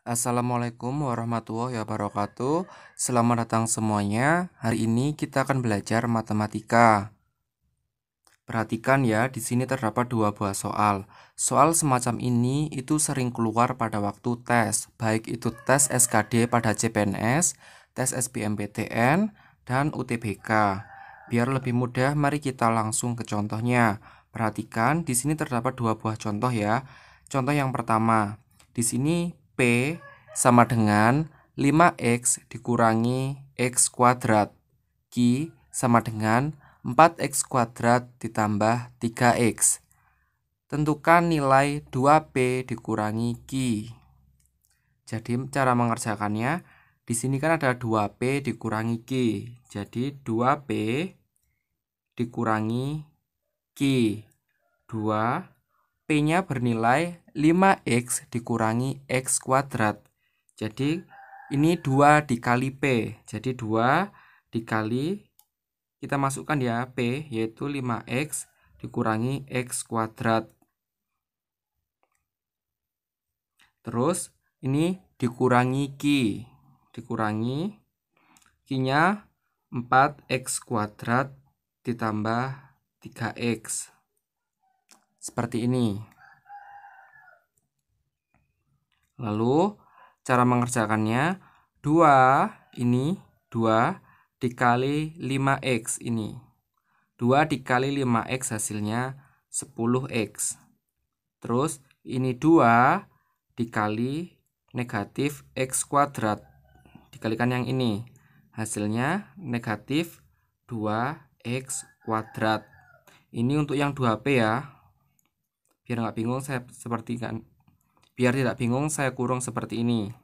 Assalamualaikum warahmatullahi wabarakatuh. Selamat datang semuanya. Hari ini kita akan belajar matematika. Perhatikan ya, di sini terdapat dua buah soal. Soal semacam ini itu sering keluar pada waktu tes, baik itu tes SKD pada CPNS, tes SBMPTN, dan UTBK. Biar lebih mudah, mari kita langsung ke contohnya. Perhatikan, di sini terdapat dua buah contoh ya. Contoh yang pertama, di sini sama dengan 5x dikurangi x kuadrat. Q sama dengan 4x kuadrat ditambah 3x. Tentukan nilai 2p dikurangi Q. Jadi cara mengerjakannya, di sini kan ada 2p dikurangi Q. Jadi 2p dikurangi Q. 2 P-nya bernilai 5X dikurangi X kuadrat. Jadi ini 2 dikali P. Jadi 2 dikali kita masukkan ya P yaitu 5X dikurangi X kuadrat. Terus ini dikurangi Q. Dikurangi Q-nya 4X kuadrat ditambah 3X seperti ini. Lalu cara mengerjakannya 2 ini 2 dikali 5x ini. 2 dikali 5x hasilnya 10x. Terus ini 2 dikali negatif x kuadrat. Dikalikan yang ini. Hasilnya negatif 2x kuadrat. Ini untuk yang 2p ya biar nggak bingung saya seperti kan biar tidak bingung saya kurung seperti ini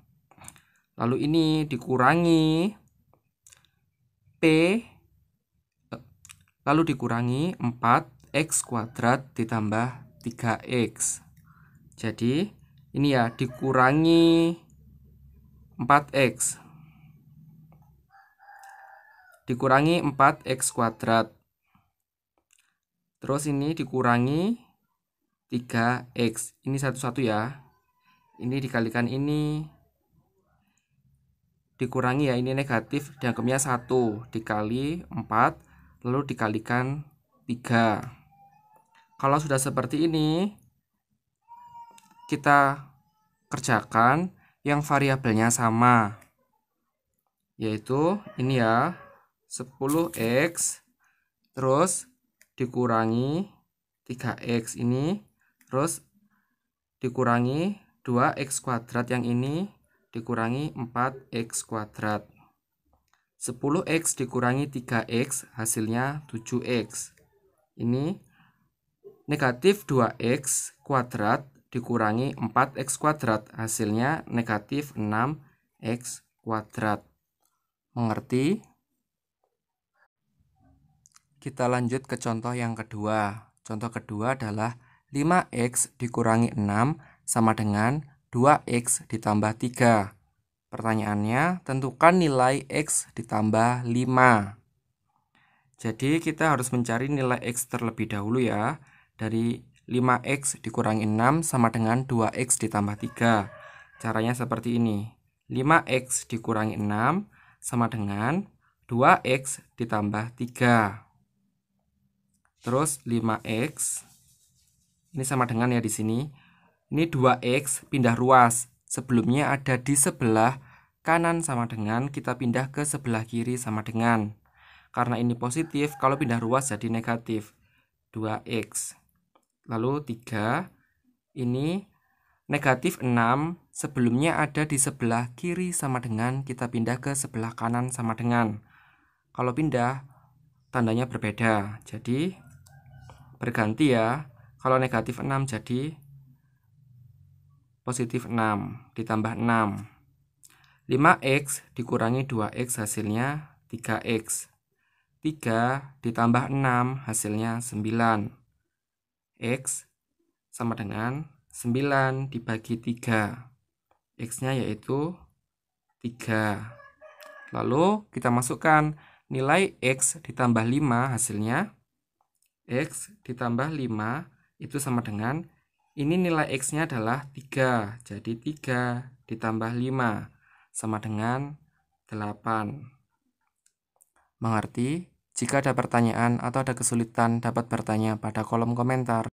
lalu ini dikurangi P eh, lalu dikurangi 4x kuadrat ditambah 3x jadi ini ya dikurangi 4x dikurangi 4x kuadrat terus ini dikurangi 3x. Ini satu-satu ya. Ini dikalikan ini dikurangi ya ini negatif dianggapnya 1 dikali 4 lalu dikalikan 3 kalau sudah seperti ini kita kerjakan yang variabelnya sama yaitu ini ya 10x terus dikurangi 3x ini terus dikurangi 2x kuadrat yang ini dikurangi 4x kuadrat 10x dikurangi 3x hasilnya 7x ini negatif 2x kuadrat dikurangi 4x kuadrat hasilnya negatif 6x kuadrat mengerti? Kita lanjut ke contoh yang kedua. Contoh kedua adalah 5x dikurangi 6 sama dengan 2x ditambah 3. Pertanyaannya, tentukan nilai x ditambah 5. Jadi kita harus mencari nilai x terlebih dahulu ya. Dari 5x dikurangi 6 sama dengan 2x ditambah 3. Caranya seperti ini. 5x dikurangi 6 sama dengan 2x ditambah 3. Terus 5x ini sama dengan ya di sini. Ini 2x pindah ruas. Sebelumnya ada di sebelah kanan sama dengan kita pindah ke sebelah kiri sama dengan. Karena ini positif, kalau pindah ruas jadi negatif. 2x. Lalu 3 ini negatif 6 sebelumnya ada di sebelah kiri sama dengan kita pindah ke sebelah kanan sama dengan. Kalau pindah tandanya berbeda. Jadi berganti ya. Kalau negatif 6 jadi positif 6 ditambah 6. 5x dikurangi 2x hasilnya 3x. 3 ditambah 6 hasilnya 9. X sama dengan 9 dibagi 3. X-nya yaitu 3. Lalu kita masukkan nilai X ditambah 5 hasilnya. X ditambah 5 itu sama dengan ini nilai X-nya adalah 3. Jadi 3 ditambah 5 sama dengan 8. Mengerti? Jika ada pertanyaan atau ada kesulitan dapat bertanya pada kolom komentar.